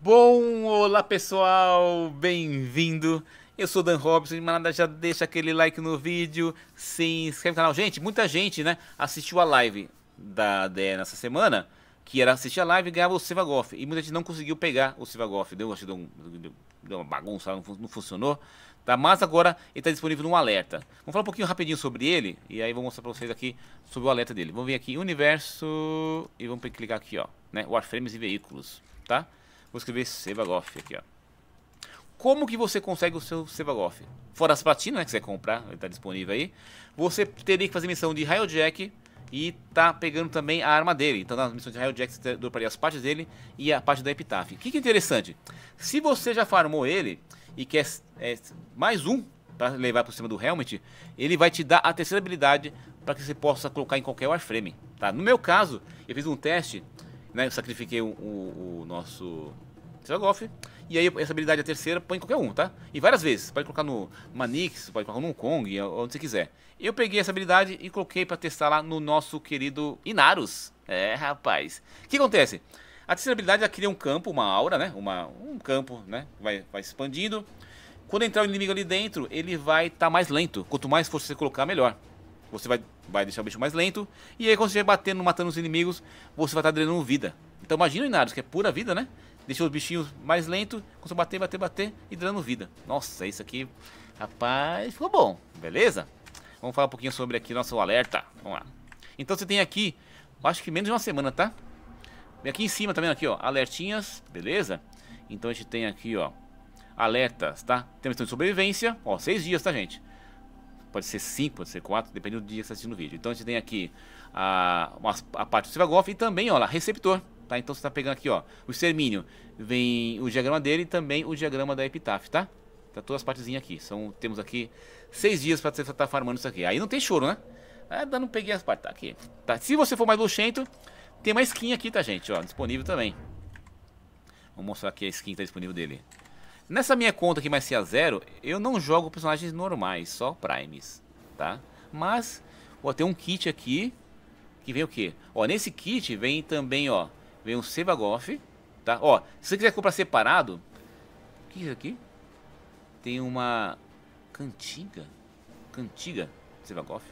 Bom, olá pessoal, bem-vindo. Eu sou Dan Robson, mas nada já deixa aquele like no vídeo, se inscreve no canal. Gente, muita gente, né, assistiu a live da DE nessa semana, que era assistir a live e ganhava o Silva Golf. E muita gente não conseguiu pegar o Silva Golf, deu, deu, um, deu uma bagunça, não, não funcionou. Tá? Mas agora ele está disponível num alerta. Vamos falar um pouquinho rapidinho sobre ele, e aí vou mostrar para vocês aqui sobre o alerta dele. Vamos vir aqui, universo, e vamos clicar aqui, ó, né, Warframes e veículos, Tá? Vou escrever Sevagoff aqui, ó. Como que você consegue o seu Sevagoff? Fora as platinas, né, que você comprar, ele tá disponível aí. Você teria que fazer missão de Jack e tá pegando também a arma dele. Então na missão de Jack, você droparia as partes dele e a parte da Epitaph. O que, que é interessante? Se você já farmou ele e quer é, mais um para levar para cima do helmet, ele vai te dar a terceira habilidade para que você possa colocar em qualquer warframe, tá? No meu caso, eu fiz um teste né? Eu sacrifiquei o, o, o nosso Golf. E aí essa habilidade a terceira põe em qualquer um, tá? E várias vezes. Pode colocar no Manix, pode colocar no Kong, é, onde você quiser. Eu peguei essa habilidade e coloquei para testar lá no nosso querido Inarus. É, rapaz. O que acontece? A terceira habilidade ela cria um campo, uma aura, né? Uma, um campo, né? Vai, vai expandindo. Quando entrar o inimigo ali dentro, ele vai estar tá mais lento. Quanto mais força você colocar, melhor você vai, vai deixar o bicho mais lento. E aí, quando você vai batendo, matando os inimigos, você vai estar tá drenando vida. Então, imagina o Inaros, que é pura vida, né? Deixa os bichinhos mais lento, quando você bater, bater, bater e drenando vida. Nossa, isso aqui, rapaz, ficou bom, beleza? Vamos falar um pouquinho sobre aqui nosso alerta. Vamos lá. Então, você tem aqui, acho que menos de uma semana, tá? E aqui em cima, também aqui, ó, alertinhas, beleza? Então, a gente tem aqui, ó, alertas, tá? Temos de sobrevivência, ó, seis dias, tá, gente? pode ser 5, pode ser 4, dependendo do dia que você está assistindo o vídeo. Então a gente tem aqui a, a parte do Golf e também, olha, lá, receptor. Tá? Então você está pegando aqui, ó, o extermínio, vem o diagrama dele e também o diagrama da Epitaph, tá? Tá todas as partezinhas aqui. São, temos aqui seis dias para você estar tá farmando isso aqui. Aí não tem choro, né? É, ah, não peguei as partes, tá aqui. Tá, se você for mais luxento, tem uma skin aqui, tá, gente? Ó, disponível também. Vou mostrar aqui a skin que tá disponível dele. Nessa minha conta que vai ser a zero, eu não jogo personagens normais, só primes, tá? Mas, ó, tem um kit aqui, que vem o quê? Ó, nesse kit vem também, ó, vem um sevagoff tá? Ó, se você quiser comprar separado, o que é isso aqui? Tem uma cantiga, cantiga sevagoff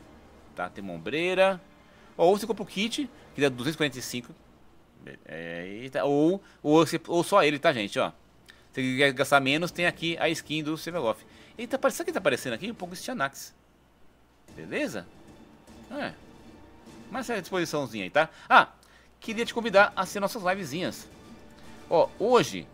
tá? Tem uma ombreira, ou você compra o kit, que dá 245, é, é tá, ou, ou, ou só ele, tá, gente, ó? Se ele quer gastar menos, tem aqui a skin do Semeloff. Ele tá que tá aparecendo aqui um pouco de Xanax. Beleza? É. Mas é a disposiçãozinha aí, tá? Ah, queria te convidar a ser nossas livezinhas. Ó, hoje,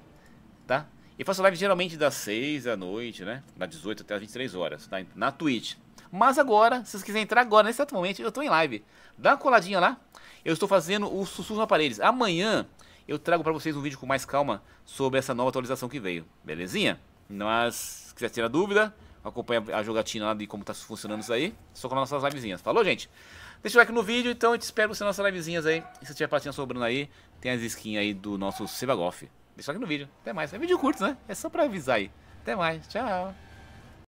tá? Eu faço live geralmente das 6 da noite, né? Das 18 até as 23 horas, tá? Na Twitch. Mas agora, se vocês quiserem entrar agora, nesse exato momento, eu tô em live. Dá uma coladinha lá. Eu estou fazendo o Sussurro na Amanhã eu trago para vocês um vídeo com mais calma sobre essa nova atualização que veio, belezinha? Mas, se quiser tirar dúvida, acompanha a jogatina lá de como tá funcionando isso aí, só com as nossas livezinhas. Falou, gente? Deixa o like no vídeo, então eu te espero você nas nossas livezinhas aí. E se tiver patinha sobrando aí, tem as skins aí do nosso Sebagoff. Deixa o like no vídeo. Até mais. É vídeo curto, né? É só pra avisar aí. Até mais. Tchau.